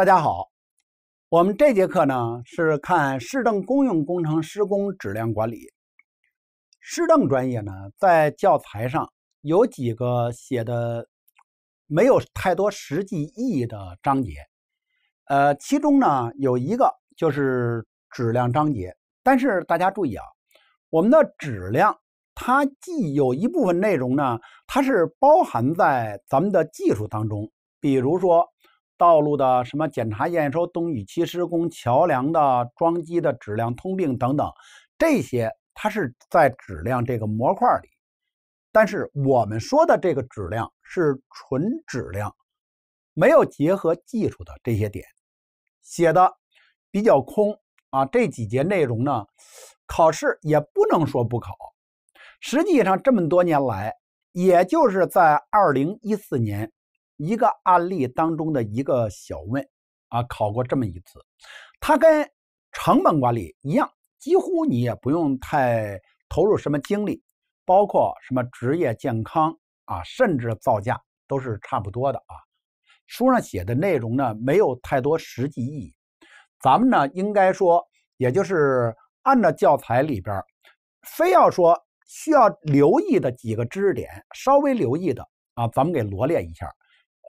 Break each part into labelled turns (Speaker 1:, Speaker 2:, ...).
Speaker 1: 大家好，我们这节课呢是看市政公用工程施工质量管理。市政专业呢，在教材上有几个写的没有太多实际意义的章节，呃，其中呢有一个就是质量章节。但是大家注意啊，我们的质量它既有一部分内容呢，它是包含在咱们的技术当中，比如说。道路的什么检查验收、冬雨期施工、桥梁的桩基的质量通病等等，这些它是在质量这个模块里。但是我们说的这个质量是纯质量，没有结合技术的这些点，写的比较空啊。这几节内容呢，考试也不能说不考。实际上这么多年来，也就是在二零一四年。一个案例当中的一个小问，啊，考过这么一次，它跟成本管理一样，几乎你也不用太投入什么精力，包括什么职业健康啊，甚至造价都是差不多的啊。书上写的内容呢，没有太多实际意义。咱们呢，应该说，也就是按照教材里边非要说需要留意的几个知识点，稍微留意的啊，咱们给罗列一下。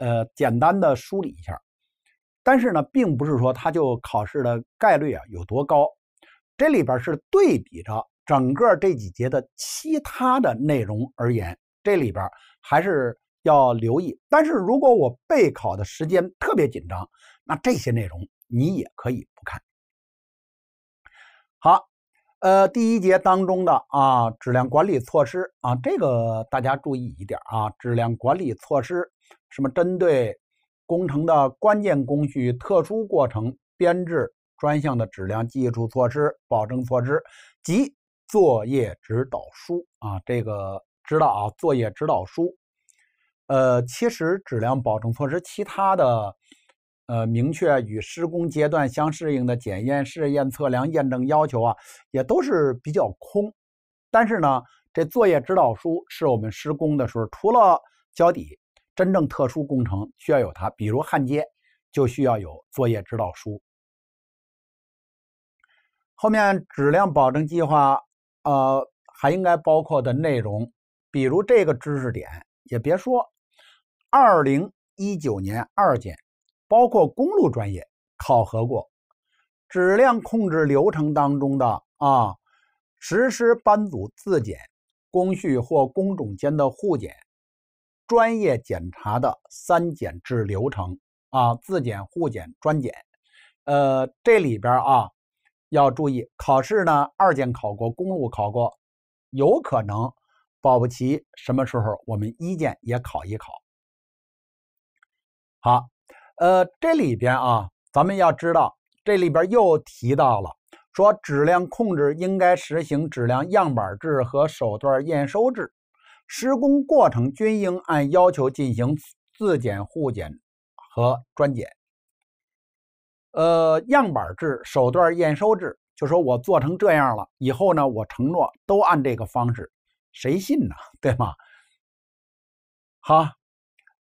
Speaker 1: 呃，简单的梳理一下，但是呢，并不是说它就考试的概率啊有多高，这里边是对比着整个这几节的其他的内容而言，这里边还是要留意。但是如果我备考的时间特别紧张，那这些内容你也可以不看。好，呃，第一节当中的啊质量管理措施啊，这个大家注意一点啊，质量管理措施。什么针对工程的关键工序、特殊过程，编制专项的质量技术措施、保证措施及作业指导书啊？这个知道啊？作业指导书，呃，其实质量保证措施、其他的，呃，明确与施工阶段相适应的检验、试验、测量、验证要求啊，也都是比较空。但是呢，这作业指导书是我们施工的时候，除了交底。真正特殊工程需要有它，比如焊接就需要有作业指导书。后面质量保证计划，呃，还应该包括的内容，比如这个知识点也别说。二零一九年二检，包括公路专业考核过质量控制流程当中的啊，实施班组自检、工序或工种间的互检。专业检查的三检制流程啊，自检、互检、专检。呃，这里边啊要注意，考试呢，二建考过，公路考过，有可能保不齐什么时候我们一建也考一考。好，呃，这里边啊，咱们要知道，这里边又提到了说，质量控制应该实行质量样板制和手段验收制。施工过程均应按要求进行自检、互检和专检。呃，样板制、手段验收制，就说我做成这样了，以后呢，我承诺都按这个方式，谁信呢？对吗？好，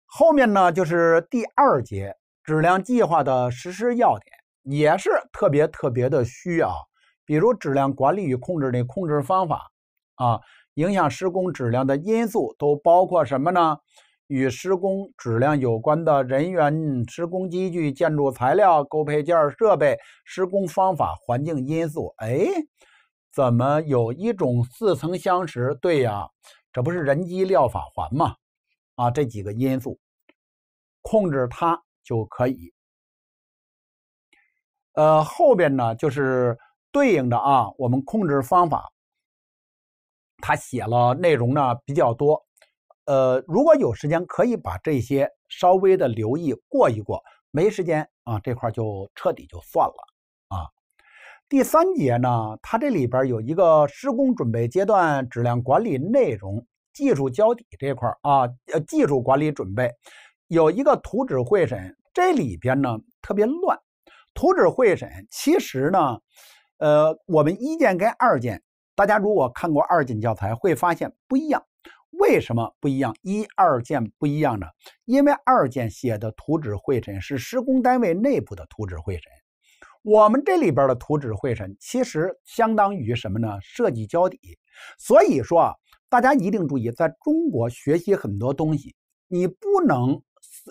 Speaker 1: 后面呢就是第二节质量计划的实施要点，也是特别特别的需要，比如质量管理与控制的控制方法啊。影响施工质量的因素都包括什么呢？与施工质量有关的人员、施工机具、建筑材料、构配件、设备、施工方法、环境因素。哎，怎么有一种似曾相识？对呀，这不是人机料法环吗？啊，这几个因素控制它就可以。呃，后边呢就是对应的啊，我们控制方法。他写了内容呢比较多，呃，如果有时间可以把这些稍微的留意过一过，没时间啊这块就彻底就算了啊。第三节呢，它这里边有一个施工准备阶段质量管理内容，技术交底这块啊，呃，技术管理准备有一个图纸会审，这里边呢特别乱，图纸会审其实呢，呃，我们一建跟二建。大家如果看过二建教材，会发现不一样。为什么不一样？一、二建不一样呢？因为二建写的图纸会审是施工单位内部的图纸会审，我们这里边的图纸会审其实相当于什么呢？设计交底。所以说啊，大家一定注意，在中国学习很多东西，你不能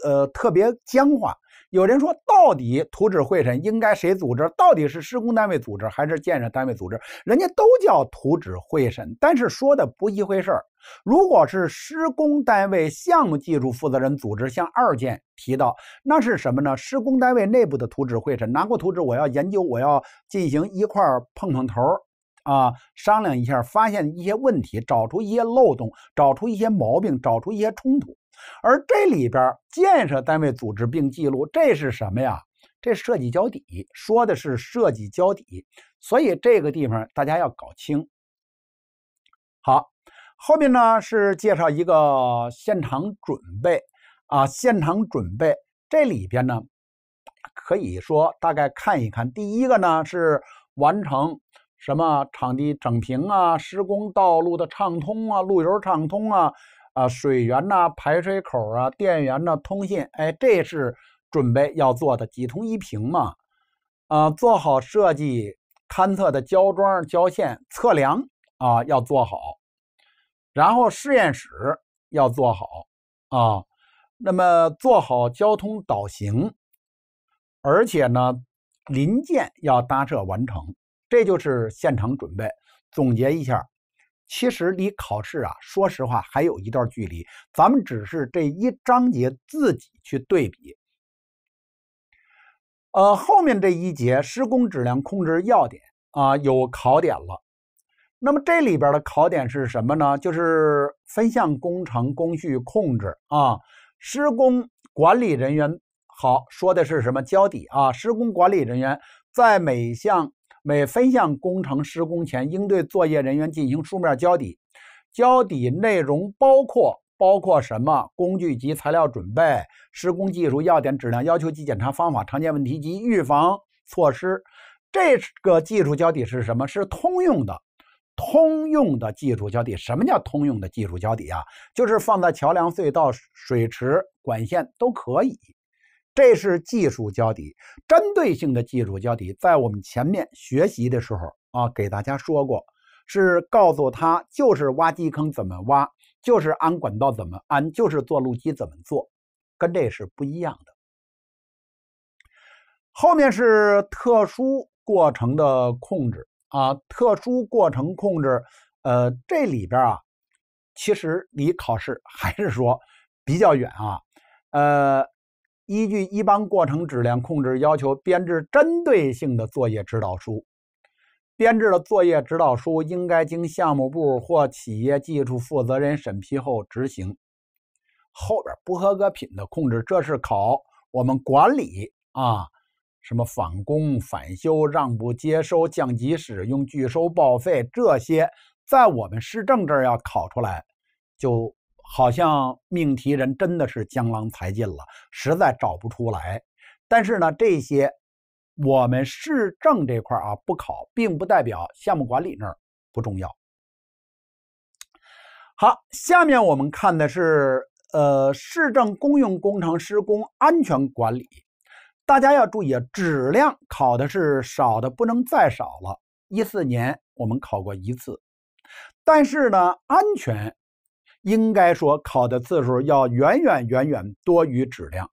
Speaker 1: 呃特别僵化。有人说，到底图纸会审应该谁组织？到底是施工单位组织还是建设单位组织？人家都叫图纸会审，但是说的不一回事儿。如果是施工单位项目技术负责人组织，像二建提到，那是什么呢？施工单位内部的图纸会审，拿过图纸，我要研究，我要进行一块碰碰头啊，商量一下，发现一些问题，找出一些漏洞，找出一些毛病，找出一些冲突。而这里边建设单位组织并记录，这是什么呀？这设计交底说的是设计交底，所以这个地方大家要搞清。好，后面呢是介绍一个现场准备啊，现场准备这里边呢，可以说大概看一看。第一个呢是完成什么场地整平啊，施工道路的畅通啊，路由畅通啊。啊，水源呐，排水口啊，电源呐、通信，哎，这是准备要做的“几通一平”嘛。啊，做好设计勘测的胶装胶线测量啊，要做好，然后试验室要做好啊。那么做好交通导行，而且呢，临建要搭设完成，这就是现场准备。总结一下。其实离考试啊，说实话还有一段距离。咱们只是这一章节自己去对比。呃，后面这一节施工质量控制要点啊有考点了。那么这里边的考点是什么呢？就是分项工程工序控制啊。施工管理人员好说的是什么交底啊？施工管理人员在每项。每分项工程施工前，应对作业人员进行书面交底。交底内容包括包括什么？工具及材料准备、施工技术要点、质量要求及检查方法、常见问题及预防措施。这个技术交底是什么？是通用的，通用的技术交底。什么叫通用的技术交底啊？就是放在桥梁、隧道、水池、管线都可以。这是技术交底，针对性的技术交底，在我们前面学习的时候啊，给大家说过，是告诉他就是挖基坑怎么挖，就是安管道怎么安，就是做路基怎么做，跟这是不一样的。后面是特殊过程的控制啊，特殊过程控制，呃，这里边啊，其实离考试还是说比较远啊，呃。依据一般过程质量控制要求，编制针对性的作业指导书。编制的作业指导书应该经项目部或企业技术负责人审批后执行。后边不合格品的控制，这是考我们管理啊，什么返工、返修、让步接收、降级使用、拒收、报废这些，在我们市政这儿要考出来，就。好像命题人真的是江郎才尽了，实在找不出来。但是呢，这些我们市政这块啊不考，并不代表项目管理那儿不重要。好，下面我们看的是呃市政公用工程施工安全管理。大家要注意啊，质量考的是少的不能再少了，一四年我们考过一次，但是呢，安全。应该说，考的次数要远远远远多于质量，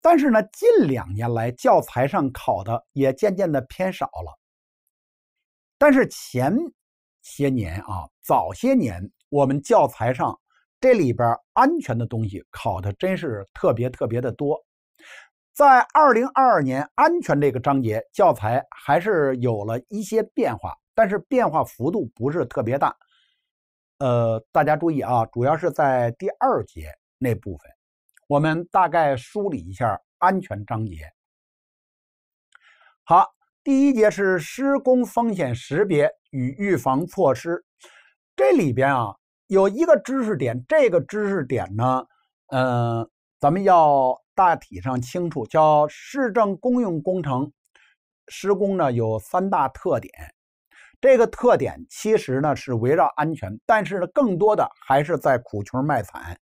Speaker 1: 但是呢，近两年来教材上考的也渐渐的偏少了。但是前些年啊，早些年我们教材上这里边安全的东西考的真是特别特别的多。在二零二二年安全这个章节，教材还是有了一些变化，但是变化幅度不是特别大。呃，大家注意啊，主要是在第二节那部分，我们大概梳理一下安全章节。好，第一节是施工风险识别与预防措施，这里边啊有一个知识点，这个知识点呢，嗯，咱们要大体上清楚，叫市政公用工程施工呢有三大特点。这个特点其实呢是围绕安全，但是呢更多的还是在苦穷卖惨。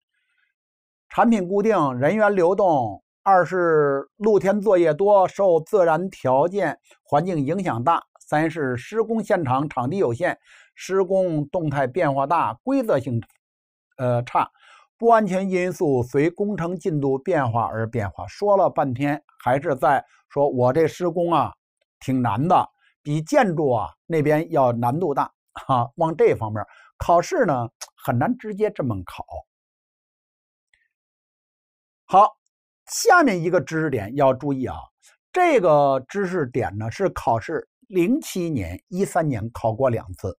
Speaker 1: 产品固定，人员流动；二是露天作业多，受自然条件环境影响大；三是施工现场场地有限，施工动态变化大，规则性呃差，不安全因素随工程进度变化而变化。说了半天还是在说我这施工啊挺难的。比建筑啊那边要难度大啊，往这方面考试呢很难直接这么考。好，下面一个知识点要注意啊，这个知识点呢是考试零七年、一三年考过两次。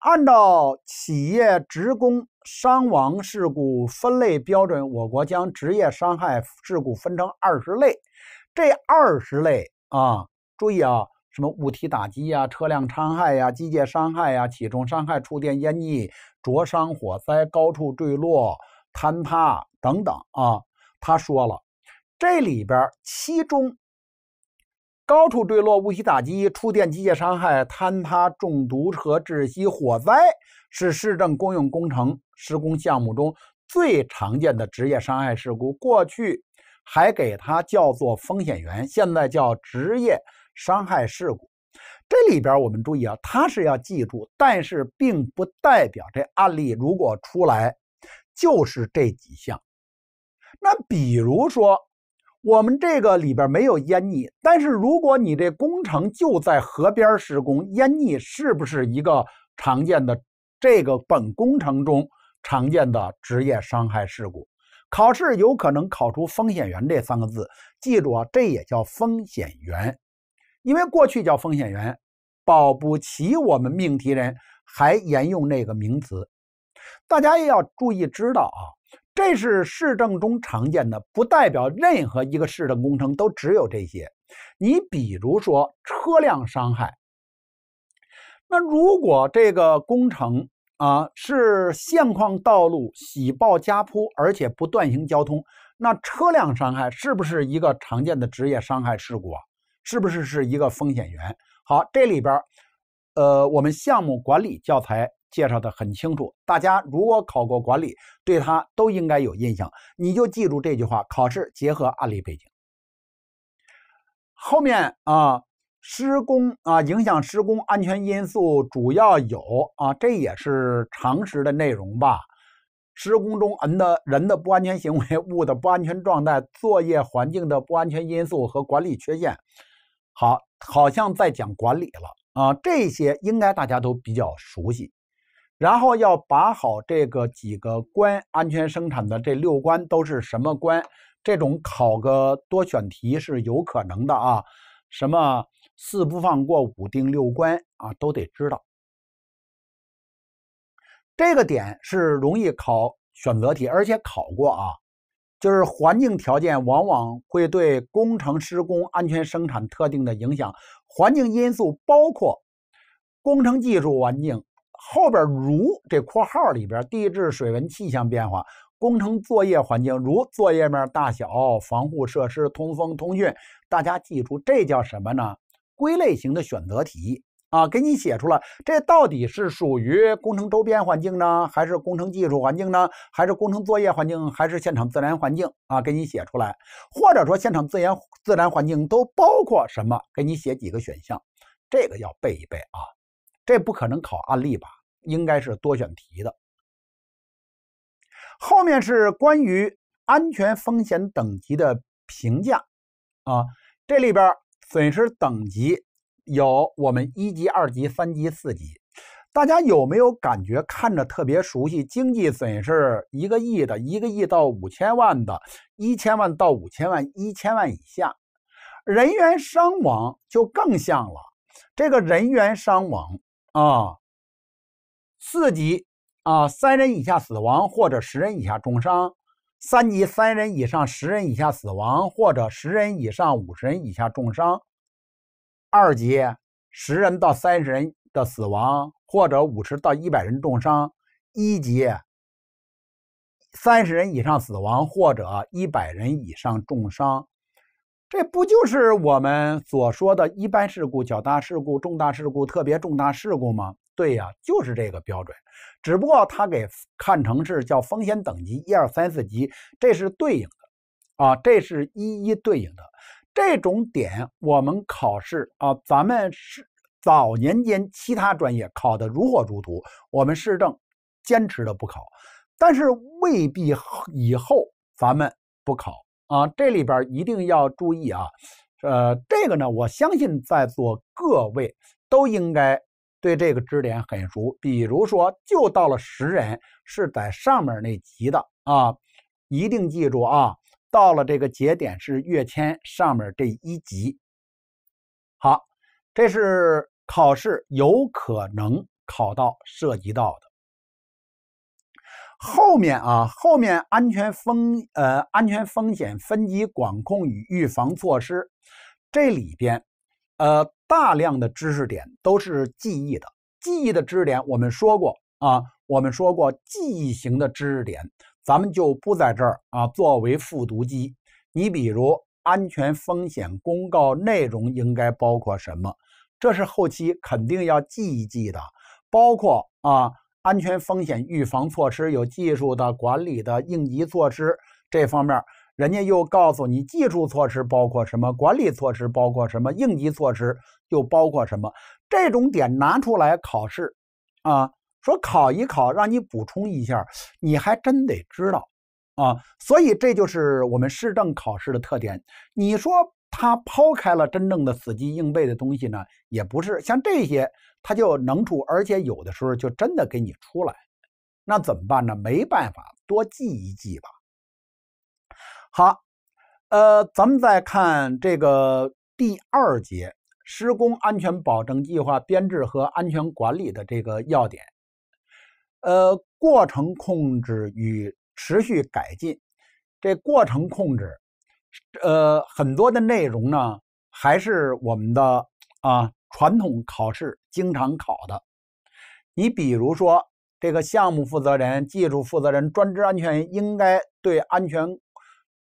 Speaker 1: 按照企业职工伤亡事故分类标准，我国将职业伤害事故分成二十类。这二十类啊，注意啊。什么物体打击呀、车辆伤害呀、机械伤害呀、起重伤害、触电、烟溺、灼伤、火灾、高处坠落、坍塌等等啊，他说了，这里边其中高处坠落、物体打击、触电、机械伤害、坍塌、中毒和窒息、火灾是市政公用工程施工项目中最常见的职业伤害事故。过去还给它叫做风险源，现在叫职业。伤害事故，这里边我们注意啊，它是要记住，但是并不代表这案例如果出来就是这几项。那比如说，我们这个里边没有烟溺，但是如果你这工程就在河边施工，烟溺是不是一个常见的这个本工程中常见的职业伤害事故？考试有可能考出风险源这三个字，记住啊，这也叫风险源。因为过去叫风险源，保不齐我们命题人还沿用那个名词，大家也要注意知道啊。这是市政中常见的，不代表任何一个市政工程都只有这些。你比如说车辆伤害，那如果这个工程啊是现况道路喜报加铺，而且不断行交通，那车辆伤害是不是一个常见的职业伤害事故啊？是不是是一个风险源？好，这里边，呃，我们项目管理教材介绍的很清楚，大家如果考过管理，对它都应该有印象。你就记住这句话：考试结合案例背景。后面啊，施工啊，影响施工安全因素主要有啊，这也是常识的内容吧。施工中人的、人的不安全行为，物的不安全状态，作业环境的不安全因素和管理缺陷。好，好像在讲管理了啊，这些应该大家都比较熟悉。然后要把好这个几个关，安全生产的这六关都是什么关？这种考个多选题是有可能的啊。什么四不放过、五定六关啊，都得知道。这个点是容易考选择题，而且考过啊。就是环境条件往往会对工程施工安全生产特定的影响。环境因素包括工程技术环境，后边如这括号里边地质、水文、气象变化；工程作业环境如作业面大小、防护设施、通风、通讯。大家记住，这叫什么呢？归类型的选择题。啊，给你写出来，这到底是属于工程周边环境呢，还是工程技术环境呢，还是工程作业环境，还是现场自然环境啊？给你写出来，或者说现场自然自然环境都包括什么？给你写几个选项，这个要背一背啊。这不可能考案例吧？应该是多选题的。后面是关于安全风险等级的评价啊，这里边损失等级。有我们一级、二级、三级、四级，大家有没有感觉看着特别熟悉？经济损失一个亿的，一个亿到五千万的，一千万到五千万，一千万以下，人员伤亡就更像了。这个人员伤亡啊，四级啊，三人以下死亡或者十人以下重伤，三级三人以上十人以下死亡或者十人以上五十人以下重伤。二级，十人到三十人的死亡，或者五十到一百人重伤；一级，三十人以上死亡，或者一百人以上重伤。这不就是我们所说的一般事故、较大事故、重大事故、特别重大事故吗？对呀，就是这个标准。只不过他给看成是叫风险等级，一二三四级，这是对应的啊，这是一一对应的。这种点我们考试啊，咱们是早年间其他专业考的如火如荼，我们市政坚持的不考，但是未必以后咱们不考啊。这里边一定要注意啊，呃，这个呢，我相信在座各位都应该对这个知识点很熟，比如说就到了十人是在上面那级的啊，一定记住啊。到了这个节点是跃迁上面这一级，好，这是考试有可能考到涉及到的。后面啊，后面安全风呃安全风险分级管控与预防措施这里边，呃大量的知识点都是记忆的，记忆的知识点我们说过啊。我们说过记忆型的知识点，咱们就不在这儿啊。作为复读机，你比如安全风险公告内容应该包括什么？这是后期肯定要记一记的。包括啊，安全风险预防措施有技术的、管理的、应急措施这方面，人家又告诉你技术措施包括什么，管理措施包括什么，应急措施又包括什么。这种点拿出来考试啊。说考一考，让你补充一下，你还真得知道啊！所以这就是我们市政考试的特点。你说他抛开了真正的死记硬背的东西呢，也不是像这些，他就能出，而且有的时候就真的给你出来。那怎么办呢？没办法，多记一记吧。好，呃，咱们再看这个第二节，施工安全保证计划编制和安全管理的这个要点。呃，过程控制与持续改进，这过程控制，呃，很多的内容呢，还是我们的啊传统考试经常考的。你比如说，这个项目负责人、技术负责人、专职安全员应该对安全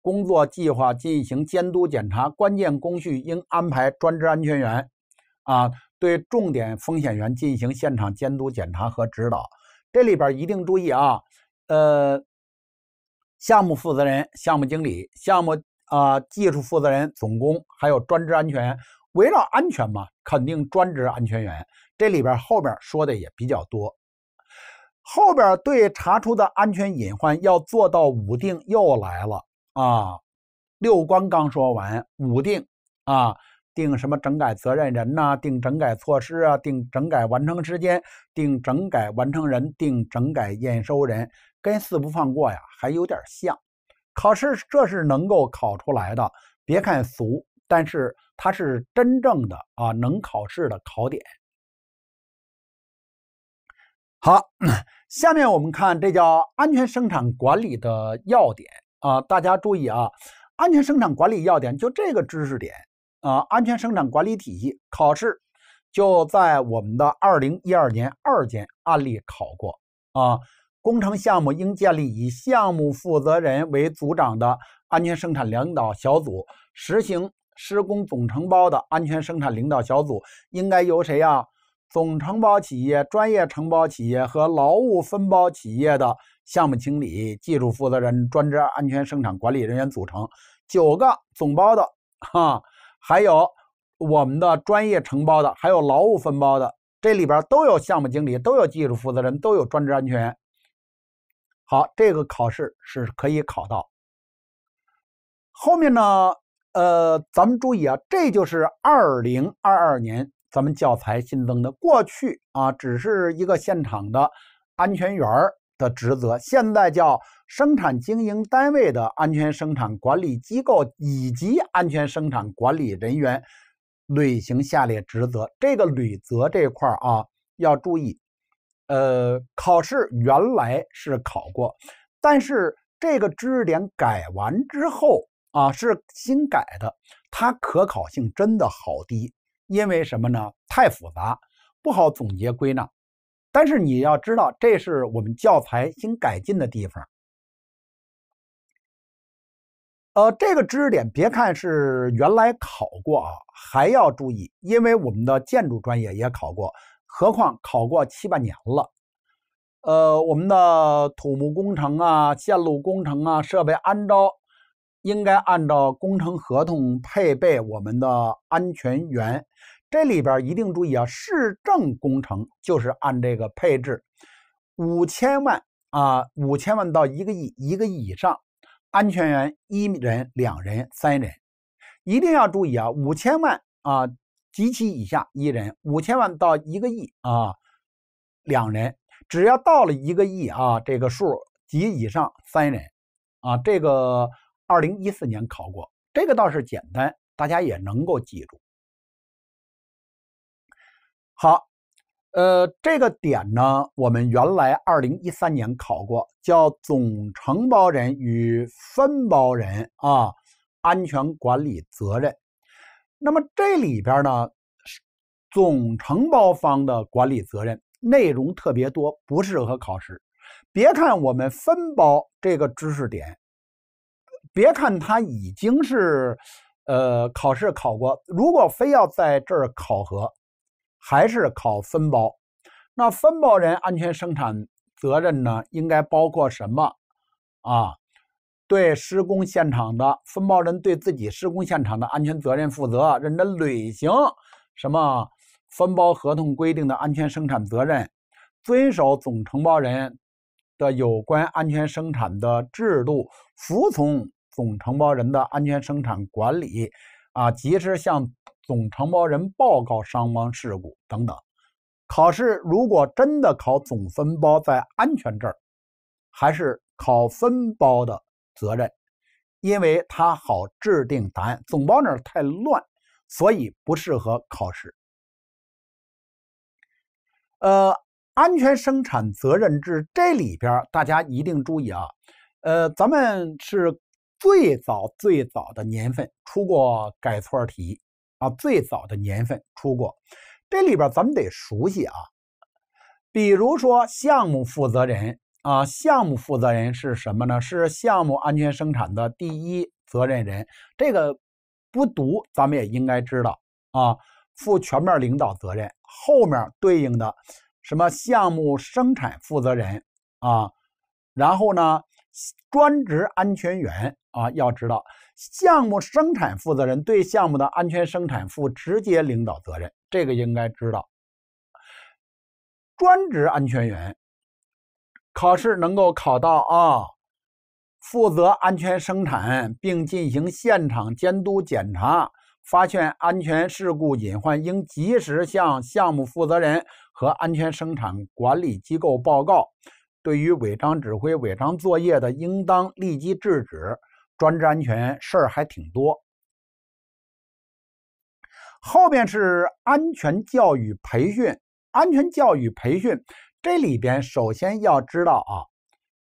Speaker 1: 工作计划进行监督检查，关键工序应安排专职安全员啊，对重点风险源进行现场监督检查和指导。这里边一定注意啊，呃，项目负责人、项目经理、项目啊技术负责人、总工，还有专职安全围绕安全嘛，肯定专职安全员。这里边后边说的也比较多，后边对查出的安全隐患要做到五定，又来了啊，六关刚说完五定啊。定什么整改责任人呐？定整改措施啊？定整改完成时间？定整改完成人？定整改验收人？跟四不放过呀，还有点像。考试这是能够考出来的，别看俗，但是它是真正的啊，能考试的考点。好，下面我们看这叫安全生产管理的要点啊，大家注意啊，安全生产管理要点就这个知识点。啊，安全生产管理体系考试就在我们的二零一二年二建案例考过啊。工程项目应建立以项目负责人为组长的安全生产领导小组，实行施工总承包的安全生产领导小组应该由谁呀？总承包企业、专业承包企业和劳务分包企业的项目经理、技术负责人、专职安全生产管理人员组成。九个总包的，哈。还有我们的专业承包的，还有劳务分包的，这里边都有项目经理，都有技术负责人，都有专职安全员。好，这个考试是可以考到。后面呢，呃，咱们注意啊，这就是二零二二年咱们教材新增的，过去啊，只是一个现场的安全员的职责，现在叫生产经营单位的安全生产管理机构以及安全生产管理人员履行下列职责。这个履责这块啊，要注意。呃，考试原来是考过，但是这个知识点改完之后啊，是新改的，它可考性真的好低。因为什么呢？太复杂，不好总结归纳。但是你要知道，这是我们教材新改进的地方。呃，这个知识点别看是原来考过啊，还要注意，因为我们的建筑专业也考过，何况考过七八年了。呃，我们的土木工程啊、线路工程啊、设备安装，应该按照工程合同配备我们的安全员。这里边一定注意啊！市政工程就是按这个配置：五千万啊，五千万到一个亿，一个亿以上，安全员一人、两人、三人。一定要注意啊！五千万啊及其以下一人，五千万到一个亿啊两人，只要到了一个亿啊这个数及以上三人啊。这个二零一四年考过，这个倒是简单，大家也能够记住。好，呃，这个点呢，我们原来二零一三年考过，叫总承包人与分包人啊安全管理责任。那么这里边呢，总承包方的管理责任内容特别多，不适合考试。别看我们分包这个知识点，别看它已经是，呃，考试考过，如果非要在这儿考核。还是考分包，那分包人安全生产责任呢？应该包括什么？啊，对施工现场的分包人，对自己施工现场的安全责任负责，认真履行什么分包合同规定的安全生产责任，遵守总承包人的有关安全生产的制度，服从总承包人的安全生产管理，啊，及时向。总承包人报告伤亡事故等等，考试如果真的考总分包在安全这儿，还是考分包的责任，因为他好制定答案，总包那儿太乱，所以不适合考试。呃，安全生产责任制这里边大家一定注意啊，呃，咱们是最早最早的年份出过改错题。啊，最早的年份出过，这里边咱们得熟悉啊。比如说项目负责人啊，项目负责人是什么呢？是项目安全生产的第一责任人，这个不读咱们也应该知道啊，负全面领导责任。后面对应的什么项目生产负责人啊，然后呢，专职安全员啊，要知道。项目生产负责人对项目的安全生产负直接领导责任，这个应该知道。专职安全员考试能够考到啊，负责安全生产并进行现场监督检查，发现安全事故隐患，应及时向项目负责人和安全生产管理机构报告。对于违章指挥、违章作业的，应当立即制止。专职安全事儿还挺多，后面是安全教育培训。安全教育培训这里边，首先要知道啊，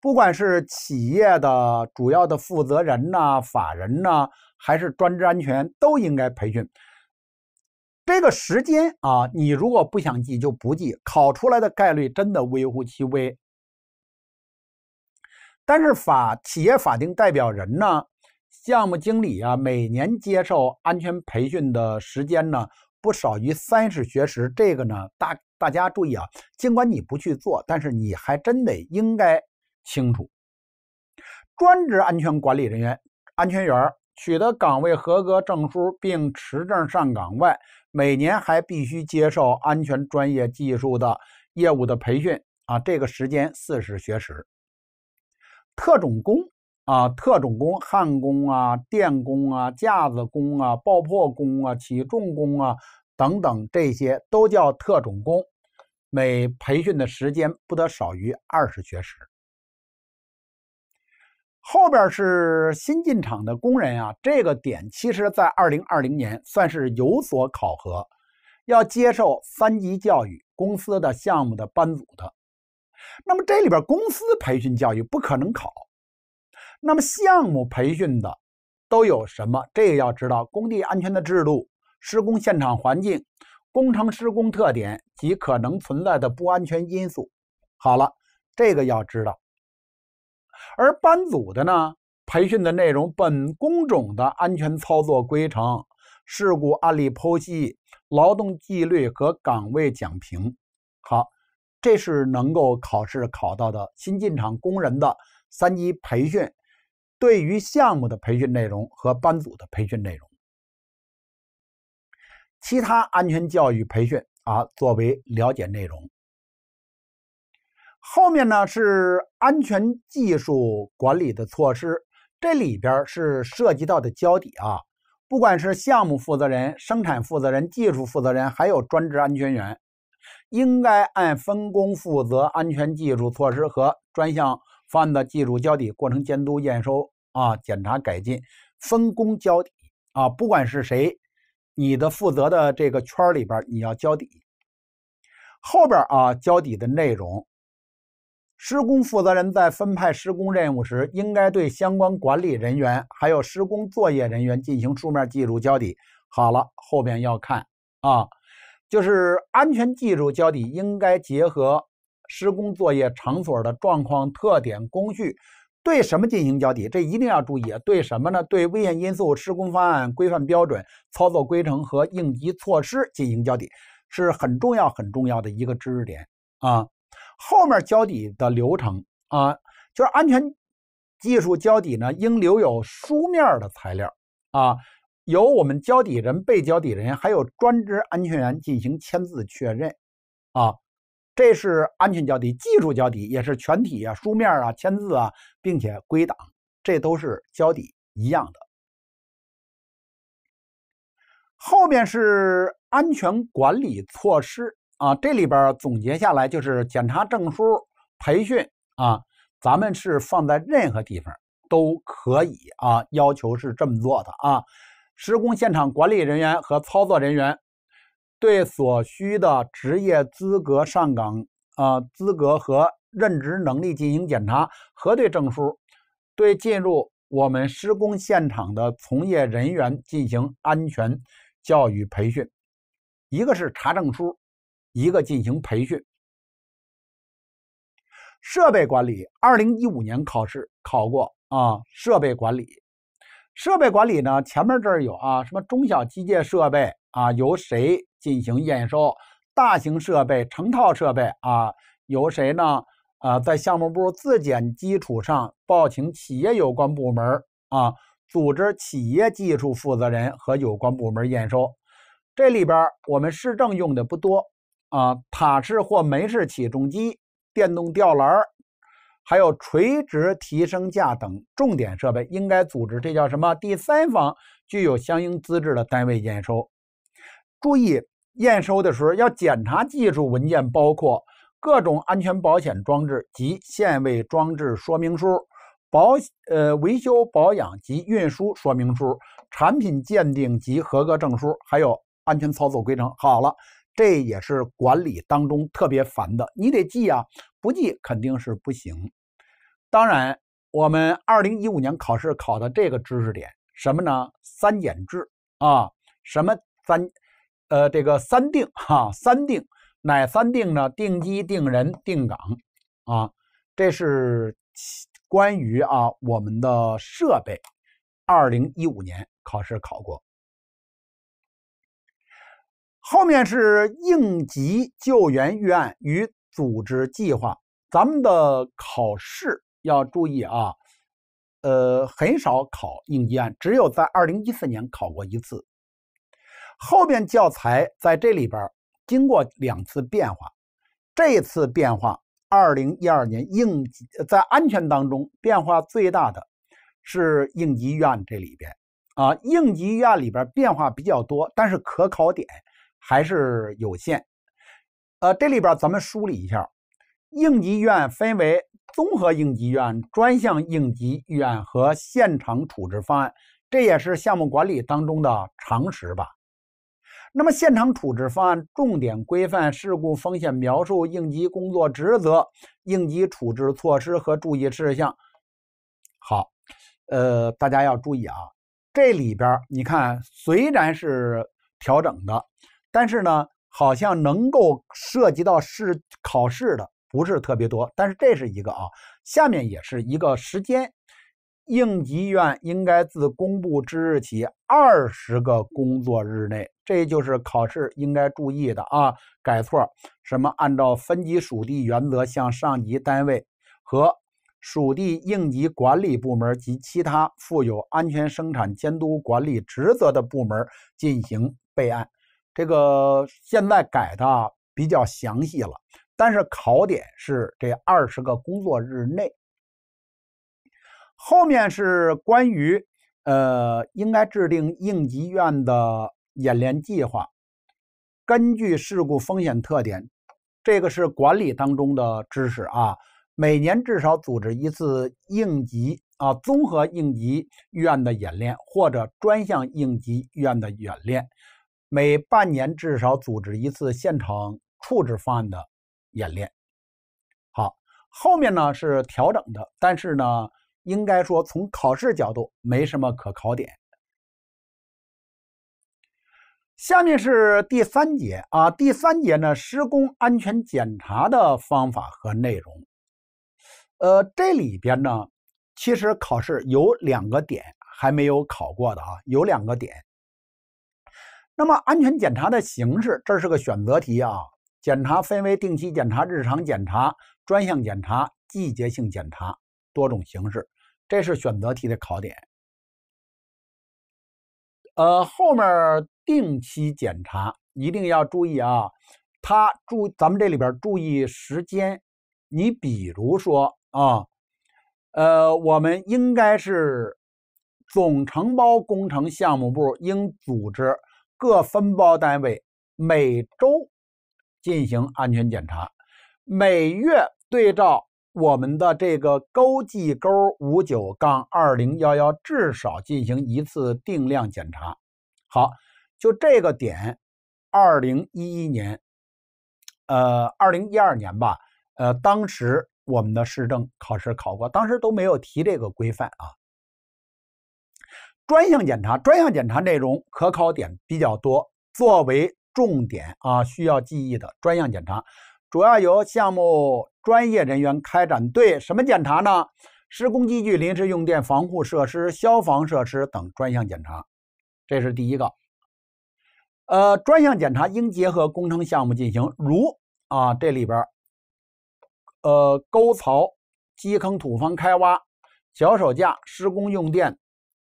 Speaker 1: 不管是企业的主要的负责人呐、法人呐，还是专职安全，都应该培训。这个时间啊，你如果不想记就不记，考出来的概率真的微乎其微。但是法企业法定代表人呢，项目经理啊，每年接受安全培训的时间呢，不少于三十学时。这个呢，大大家注意啊，尽管你不去做，但是你还真得应该清楚。专职安全管理人员、安全员取得岗位合格证书并持证上岗外，每年还必须接受安全专业技术的业务的培训啊，这个时间四十学时。特种工啊，特种工、焊工啊、电工啊、架子工啊、爆破工啊、起重工啊等等，这些都叫特种工，每培训的时间不得少于二十学时。后边是新进厂的工人啊，这个点其实，在二零二零年算是有所考核，要接受三级教育，公司的项目的班组的。那么这里边公司培训教育不可能考，那么项目培训的都有什么？这个要知道工地安全的制度、施工现场环境、工程施工特点及可能存在的不安全因素。好了，这个要知道。而班组的呢，培训的内容本工种的安全操作规程、事故案例剖析、劳动纪律和岗位讲评。这是能够考试考到的新进场工人的三级培训，对于项目的培训内容和班组的培训内容，其他安全教育培训啊，作为了解内容。后面呢是安全技术管理的措施，这里边是涉及到的交底啊，不管是项目负责人、生产负责人、技术负责人，还有专职安全员。应该按分工负责安全技术措施和专项方案的技术交底、过程监督、验收啊、检查、改进、分工交底啊。不管是谁，你的负责的这个圈里边，你要交底。后边啊，交底的内容，施工负责人在分派施工任务时，应该对相关管理人员还有施工作业人员进行书面技术交底。好了，后边要看啊。就是安全技术交底应该结合施工作业场所的状况特点、工序，对什么进行交底？这一定要注意啊！对什么呢？对危险因素、施工方案、规范标准、操作规程和应急措施进行交底，是很重要、很重要的一个知识点啊。后面交底的流程啊，就是安全技术交底呢，应留有书面的材料啊。由我们交底人、被交底人，还有专职安全员进行签字确认，啊，这是安全交底、技术交底，也是全体啊、书面啊、签字啊，并且归档，这都是交底一样的。后面是安全管理措施啊，这里边总结下来就是检查证书、培训啊，咱们是放在任何地方都可以啊，要求是这么做的啊。施工现场管理人员和操作人员对所需的职业资格上岗啊资格和任职能力进行检查核对证书，对进入我们施工现场的从业人员进行安全教育培训，一个是查证书，一个进行培训。设备管理，二零一五年考试考过啊，设备管理。设备管理呢？前面这儿有啊，什么中小机械设备啊，由谁进行验收？大型设备、成套设备啊，由谁呢？啊，在项目部自检基础上，报请企业有关部门啊，组织企业技术负责人和有关部门验收。这里边我们市政用的不多啊，塔式或门式起重机、电动吊篮还有垂直提升架等重点设备，应该组织这叫什么？第三方具有相应资质的单位验收。注意验收的时候要检查技术文件，包括各种安全保险装置及限位装置说明书、保呃维修保养及运输说明书、产品鉴定及合格证书，还有安全操作规程。好了，这也是管理当中特别烦的，你得记啊。不记肯定是不行。当然，我们二零一五年考试考的这个知识点什么呢？三减制啊，什么三？呃，这个三定哈，三定，哪三定呢？定机、定人、定岗啊，这是关于啊我们的设备。二零一五年考试考过，后面是应急救援预案与。组织计划，咱们的考试要注意啊，呃，很少考应急案，只有在2014年考过一次。后面教材在这里边经过两次变化，这次变化2012年应急在安全当中变化最大的是应急预案这里边啊，应急预案里边变化比较多，但是可考点还是有限。呃，这里边咱们梳理一下，应急预案分为综合应急预案、专项应急预案和现场处置方案，这也是项目管理当中的常识吧。那么，现场处置方案重点规范事故风险描述、应急工作职责、应急处置措施和注意事项。好，呃，大家要注意啊，这里边你看，虽然是调整的，但是呢。好像能够涉及到试考试的不是特别多，但是这是一个啊。下面也是一个时间，应急院应该自公布之日起二十个工作日内，这就是考试应该注意的啊。改错什么？按照分级属地原则，向上级单位和属地应急管理部门及其他负有安全生产监督管理职责的部门进行备案。这个现在改的比较详细了，但是考点是这二十个工作日内。后面是关于呃，应该制定应急预案的演练计划，根据事故风险特点，这个是管理当中的知识啊。每年至少组织一次应急啊，综合应急预案的演练或者专项应急预案的演练。每半年至少组织一次现场处置方案的演练。好，后面呢是调整的，但是呢，应该说从考试角度没什么可考点。下面是第三节啊，第三节呢，施工安全检查的方法和内容。呃，这里边呢，其实考试有两个点还没有考过的啊，有两个点。那么，安全检查的形式，这是个选择题啊。检查分为定期检查、日常检查、专项检查、季节性检查多种形式，这是选择题的考点。呃，后面定期检查一定要注意啊，它注咱们这里边注意时间。你比如说啊，呃，我们应该是总承包工程项目部应组织。各分包单位每周进行安全检查，每月对照我们的这个勾 G 勾五九杠二零幺幺至少进行一次定量检查。好，就这个点，二零一一年，呃，二零一二年吧，呃，当时我们的市政考试考过，当时都没有提这个规范啊。专项检查，专项检查内容可考点比较多，作为重点啊，需要记忆的专项检查，主要由项目专业人员开展。对什么检查呢？施工机具、临时用电、防护设施、消防设施等专项检查，这是第一个。呃，专项检查应结合工程项目进行，如啊，这里边，呃，沟槽、基坑土方开挖、脚手架、施工用电。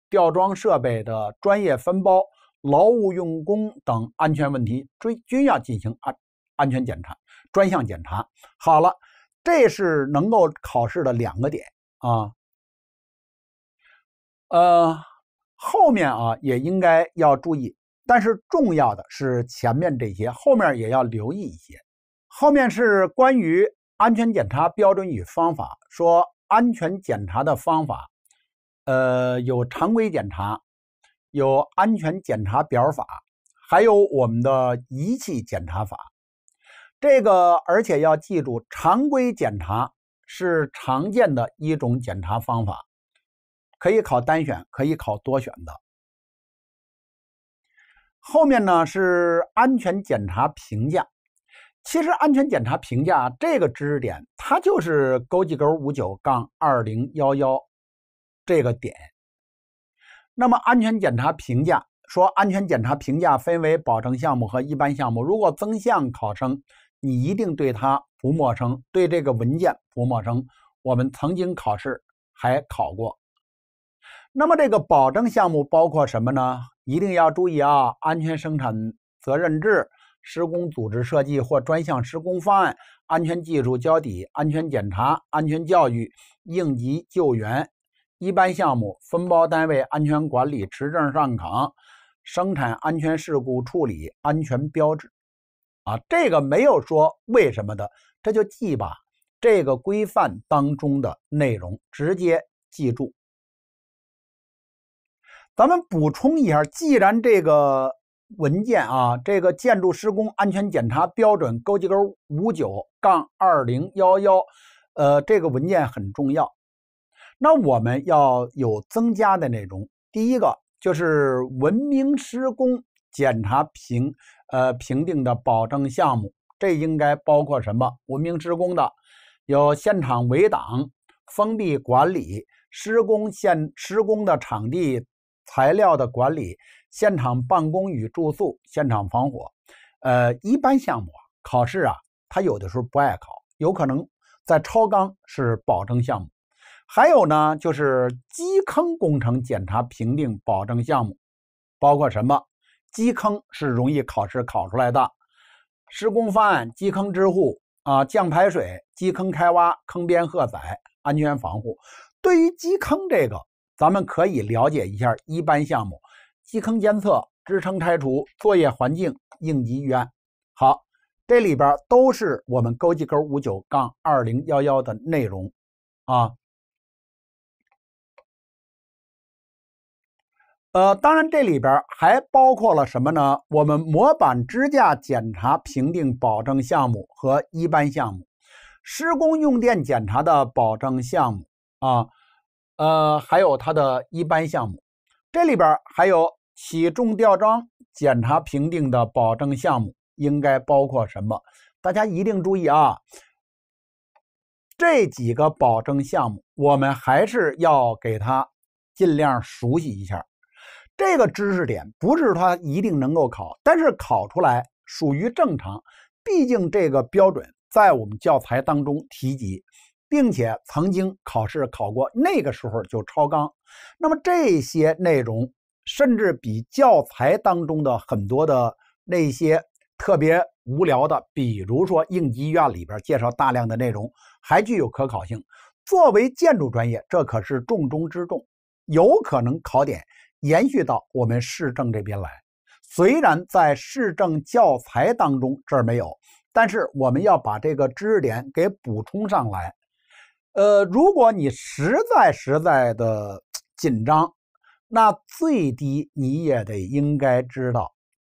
Speaker 1: 吊装设备的专业分包、劳务用工等安全问题，均均要进行安安全检查、专项检查。好了，这是能够考试的两个点啊。呃，后面啊也应该要注意，但是重要的是前面这些，后面也要留意一些。后面是关于安全检查标准与方法，说安全检查的方法。呃，有常规检查，有安全检查表法，还有我们的仪器检查法。这个而且要记住，常规检查是常见的一种检查方法，可以考单选，可以考多选的。后面呢是安全检查评价。其实安全检查评价这个知识点，它就是勾几勾五九杠二零幺幺。这个点，那么安全检查评价说，安全检查评价分为保证项目和一般项目。如果增项考生，你一定对它不陌生，对这个文件不陌生。我们曾经考试还考过。那么这个保证项目包括什么呢？一定要注意啊！安全生产责任制、施工组织设计或专项施工方案、安全技术交底、安全检查、安全教育、应急救援。一般项目分包单位安全管理持证上岗，生产安全事故处理安全标志，啊，这个没有说为什么的，这就记吧。这个规范当中的内容直接记住。咱们补充一下，既然这个文件啊，这个建筑施工安全检查标准勾机勾五九杠二零幺幺，呃，这个文件很重要。那我们要有增加的内容。第一个就是文明施工检查评，呃，评定的保证项目，这应该包括什么？文明施工的有现场围挡、封闭管理、施工现施工的场地、材料的管理、现场办公与住宿、现场防火。呃，一般项目考试啊，他有的时候不爱考，有可能在超纲是保证项目。还有呢，就是基坑工程检查评定保证项目，包括什么？基坑是容易考试考出来的，施工方案、基坑支护啊、降排水、基坑开挖、坑边荷载、安全防护。对于基坑这个，咱们可以了解一下一般项目：基坑监测、支撑拆除、作业环境、应急预案。好，这里边都是我们勾机勾五九杠二零幺幺的内容啊。呃，当然，这里边还包括了什么呢？我们模板支架检查评定保证项目和一般项目，施工用电检查的保证项目啊，呃，还有它的一般项目。这里边还有起重吊装检查评定的保证项目，应该包括什么？大家一定注意啊，这几个保证项目，我们还是要给它尽量熟悉一下。这个知识点不是它一定能够考，但是考出来属于正常。毕竟这个标准在我们教材当中提及，并且曾经考试考过，那个时候就超纲。那么这些内容，甚至比教材当中的很多的那些特别无聊的，比如说应急院里边介绍大量的内容，还具有可考性。作为建筑专业，这可是重中之重，有可能考点。延续到我们市政这边来，虽然在市政教材当中这儿没有，但是我们要把这个知识点给补充上来。呃，如果你实在实在的紧张，那最低你也得应该知道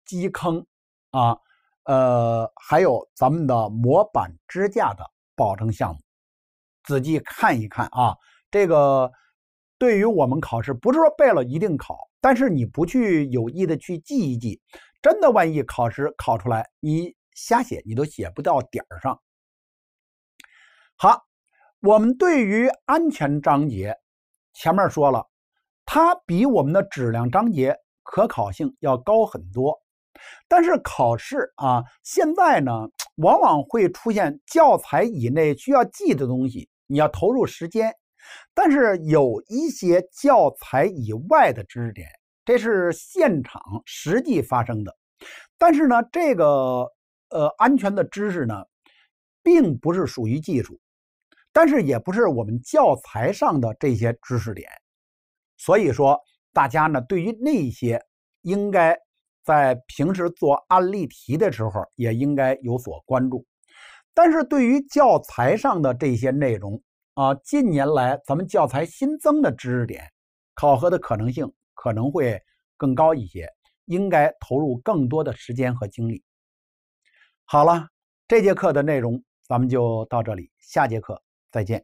Speaker 1: 基坑啊，呃，还有咱们的模板支架的保证项目，仔细看一看啊，这个。对于我们考试，不是说背了一定考，但是你不去有意的去记一记，真的万一考试考出来，你瞎写，你都写不到点儿上。好，我们对于安全章节，前面说了，它比我们的质量章节可考性要高很多，但是考试啊，现在呢，往往会出现教材以内需要记的东西，你要投入时间。但是有一些教材以外的知识点，这是现场实际发生的。但是呢，这个呃安全的知识呢，并不是属于技术，但是也不是我们教材上的这些知识点。所以说，大家呢对于那些应该在平时做案例题的时候，也应该有所关注。但是对于教材上的这些内容，啊，近年来咱们教材新增的知识点，考核的可能性可能会更高一些，应该投入更多的时间和精力。好了，这节课的内容咱们就到这里，下节课再见。